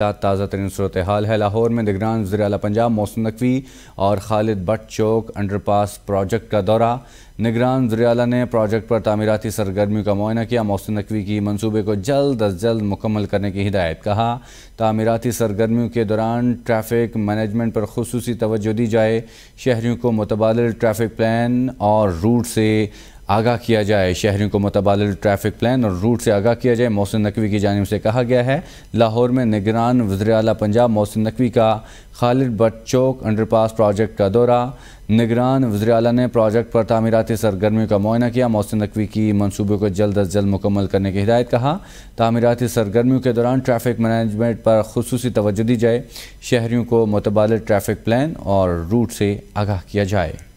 ताज़ा तरीन सूरत हाल है लाहौर में निगरान वजी अला पंजाब मौसम नकवी और खालिद भट्ट चौक अंडरपास प्रोजेक्ट का दौरा निगरान वजी अला ने प्रोजेक्ट पर तमीराती सरगर्मियों का मुआयना किया मौसम नकवी की मनसूबे को जल्द अज जल्द मुकम्मल करने की हिदायत कहा तमीराती सरगर्मियों के दौरान ट्रैफिक मैनेजमेंट पर खसूस तोज्जो दी जाए शहरीों को मुतबाद ट्रैफिक प्लान और रूट से आगाह किया जाए शहरों को मुतबाद ट्रैफिक प्लान और रूट से आगाह किया जाए मोहसिन नकवी की जानब से कहा गया है लाहौर में निगरान वजर अला पंजाब मौसम नकवी का खालिद बट चौक अंडरपास प्रोजेक्ट का दौरा निगरान वजर अला ने प्रोजेक्ट पर तमीराती सरगर्मियों का मुआयना किया मौसम नकवी की मनसूबे को जल्द अज जल्द मुकम्मल करने की हिदायत कहा तमीराती सरगर्मियों के दौरान ट्रैफिक मैनेजमेंट पर खसूस तोज्जो दी जाए शहरीों को मुतबाद ट्रैफिक प्लान और रूट से आगाह किया जाए